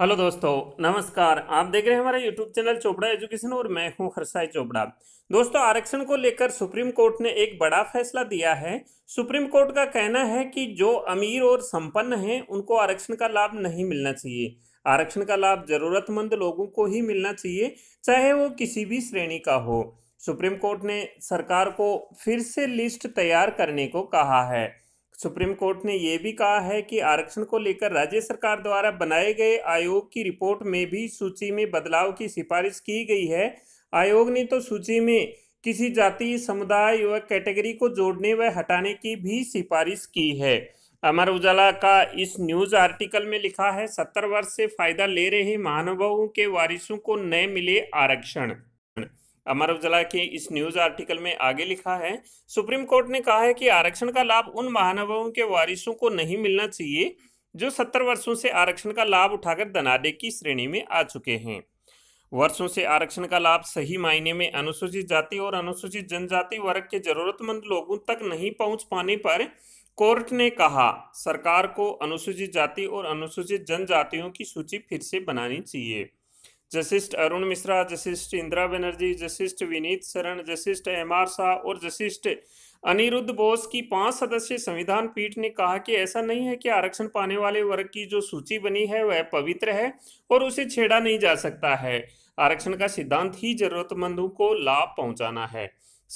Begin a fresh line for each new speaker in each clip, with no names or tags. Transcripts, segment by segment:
hello दोस्तों नमस्कार आप देख रहे हैं हमारा यूट्यूब चैनल चोपड़ा एजुकेशन और मैं हूं हर्षाई चोपड़ा दोस्तों आरक्षण को लेकर सुप्रीम कोर्ट ने एक बड़ा फैसला दिया है सुप्रीम कोर्ट का कहना है कि जो अमीर और संपन्न हैं उनको आरक्षण का लाभ नहीं मिलना चाहिए आरक्षण का लाभ जरूरतमंद लोगों को ही मिलना चाहिए चाहे वो किसी भी श्रेणी का हो सुप्रीम कोर्ट ने सरकार को फिर से लिस्ट तैयार करने को कहा है सुप्रीम कोर्ट ने यह भी कहा है कि आरक्षण को लेकर राज्य सरकार द्वारा बनाए गए आयोग की रिपोर्ट में भी सूची में बदलाव की सिफारिश की गई है आयोग ने तो सूची में किसी जाति समुदाय व कैटेगरी को जोड़ने व हटाने की भी सिफारिश की है अमर उजाला का इस न्यूज आर्टिकल में लिखा है सत्तर वर्ष से फायदा ले रहे महानुभावों के वारिसों को न मिले आरक्षण अमर उजाला के इस न्यूज आर्टिकल में आगे लिखा है सुप्रीम कोर्ट ने कहा है कि आरक्षण का लाभ उन महानुभावों के वारिसों को नहीं मिलना चाहिए जो सत्तर वर्षों से आरक्षण का लाभ उठाकर दनाडे की श्रेणी में आ चुके हैं वर्षों से आरक्षण का लाभ सही मायने में अनुसूचित जाति और अनुसूचित जनजाति वर्ग के जरूरतमंद लोगों तक नहीं पहुंच पाने पर कोर्ट ने कहा सरकार को अनुसूचित जाति और अनुसूचित जनजातियों की सूची फिर से बनानी चाहिए जशिष्ठ अरुण मिश्रा जशिष्ठ इंदिरा बनर्जी जशिष्ठ विनीत शरण जशिष्ठ एम आर शाह और जशिष्ठ अनिरुद्ध बोस की पांच सदस्यीय संविधान पीठ ने कहा कि ऐसा नहीं है कि आरक्षण पाने वाले वर्ग की जो सूची बनी है वह पवित्र है और उसे छेड़ा नहीं जा सकता है आरक्षण का सिद्धांत ही जरूरतमंदों को लाभ पहुंचाना है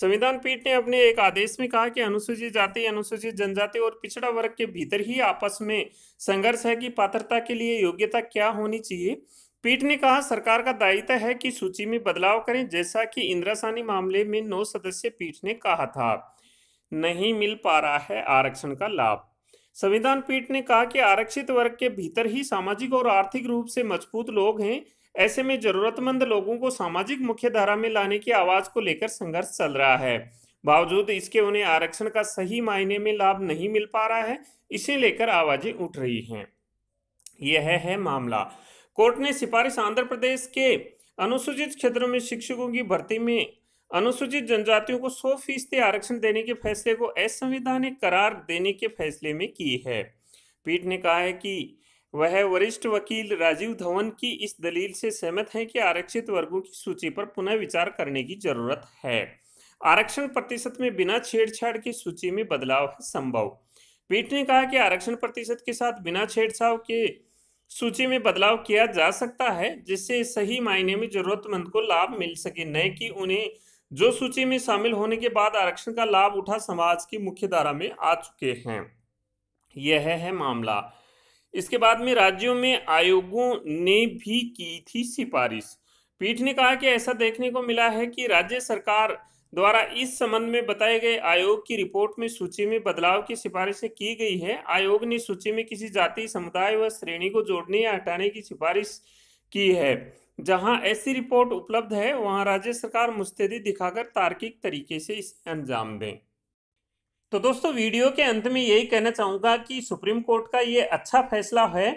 संविधान पीठ ने अपने एक आदेश में कहा कि अनुसूचित जाति अनुसूचित जनजाति और पिछड़ा वर्ग के भीतर ही आपस में संघर्ष है कि पात्रता के लिए योग्यता क्या होनी चाहिए पीठ ने कहा सरकार का दायित्व है कि सूची में बदलाव करें जैसा कि इंदिरा सानी मामले में नौ सदस्य पीठ ने कहा था नहीं मिल पा रहा है आरक्षण का लाभ संविधान पीठ ने कहा कि आरक्षित वर्ग के भीतर ही सामाजिक और आर्थिक रूप से मजबूत लोग हैं ऐसे में जरूरतमंद लोगों को सामाजिक मुख्यधारा में लाने की आवाज को लेकर संघर्ष चल रहा है बावजूद इसके उन्हें आरक्षण का सही मायने में लाभ नहीं मिल पा रहा है इसे लेकर आवाजें उठ रही हैं यह है, है मामला कोर्ट ने सिफारिश आंध्र प्रदेश के अनुसूचित क्षेत्रों में शिक्षकों की भर्ती में अनुसूचित जनजातियों को सौ फीसदी आरक्षण देने के फैसले को असंवैधानिक करार देने के फैसले में की है पीठ ने कहा है कि वह वरिष्ठ वकील राजीव धवन की इस दलील से सहमत हैं कि आरक्षित वर्गों की सूची पर पुनः विचार करने की जरूरत है आरक्षण प्रतिशत में बिना छेड़छाड़ की सूची में बदलाव है संभव पीठ ने कहा कि आरक्षण प्रतिशत के साथ बिना छेड़छाड़ के सूची में बदलाव किया जा सकता है जिससे सही मायने में जरूरतमंद को लाभ मिल सके न कि उन्हें जो सूची में शामिल होने के बाद आरक्षण का लाभ उठा समाज की मुख्य धारा में आ चुके हैं यह है मामला इसके बाद में राज्यों में आयोगों ने भी की थी सिफारिश पीठ ने कहा कि ऐसा देखने को मिला है कि राज्य सरकार द्वारा इस संबंध में बताए गए आयोग की रिपोर्ट में सूची में बदलाव की सिफारिशें की गई है आयोग ने सूची में किसी जाति समुदाय व श्रेणी को जोड़ने या हटाने की सिफारिश की है जहां ऐसी रिपोर्ट उपलब्ध है वहां राज्य सरकार मुस्तैदी दिखाकर तार्किक तरीके से इसे अंजाम दें तो दोस्तों वीडियो के अंत में यही कहना चाहूँगा कि सुप्रीम कोर्ट का ये अच्छा फैसला है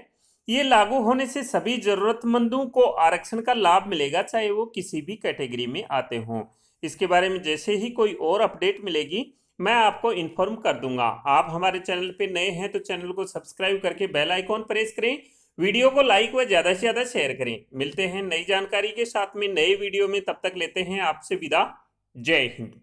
ये लागू होने से सभी जरूरतमंदों को आरक्षण का लाभ मिलेगा चाहे वो किसी भी कैटेगरी में आते हों इसके बारे में जैसे ही कोई और अपडेट मिलेगी मैं आपको इन्फॉर्म कर दूंगा आप हमारे चैनल पर नए हैं तो चैनल को सब्सक्राइब करके बेल आइकॉन प्रेस करें वीडियो को लाइक व ज़्यादा से ज़्यादा शेयर करें मिलते हैं नई जानकारी के साथ में नए वीडियो में तब तक लेते हैं आपसे विदा जय हिंद